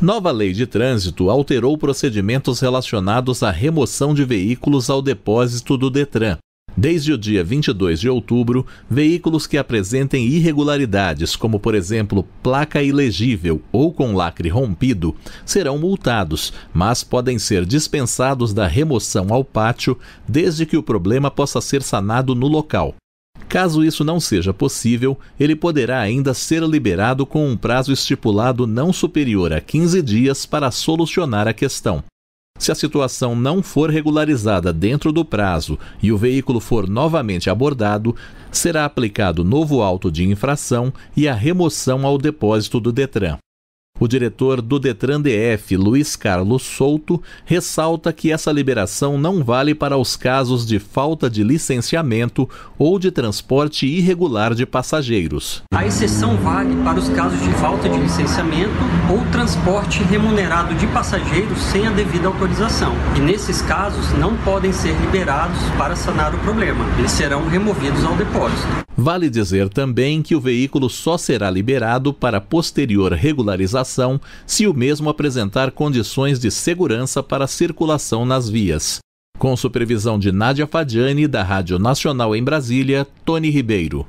Nova lei de trânsito alterou procedimentos relacionados à remoção de veículos ao depósito do Detran. Desde o dia 22 de outubro, veículos que apresentem irregularidades, como por exemplo placa ilegível ou com lacre rompido, serão multados, mas podem ser dispensados da remoção ao pátio desde que o problema possa ser sanado no local. Caso isso não seja possível, ele poderá ainda ser liberado com um prazo estipulado não superior a 15 dias para solucionar a questão. Se a situação não for regularizada dentro do prazo e o veículo for novamente abordado, será aplicado novo auto de infração e a remoção ao depósito do Detran. O diretor do Detran DF, Luiz Carlos Souto, ressalta que essa liberação não vale para os casos de falta de licenciamento ou de transporte irregular de passageiros. A exceção vale para os casos de falta de licenciamento ou transporte remunerado de passageiros sem a devida autorização. E nesses casos não podem ser liberados para sanar o problema. Eles serão removidos ao depósito. Vale dizer também que o veículo só será liberado para posterior regularização circulação se o mesmo apresentar condições de segurança para circulação nas vias. Com supervisão de Nádia Fadiani, da Rádio Nacional em Brasília, Tony Ribeiro.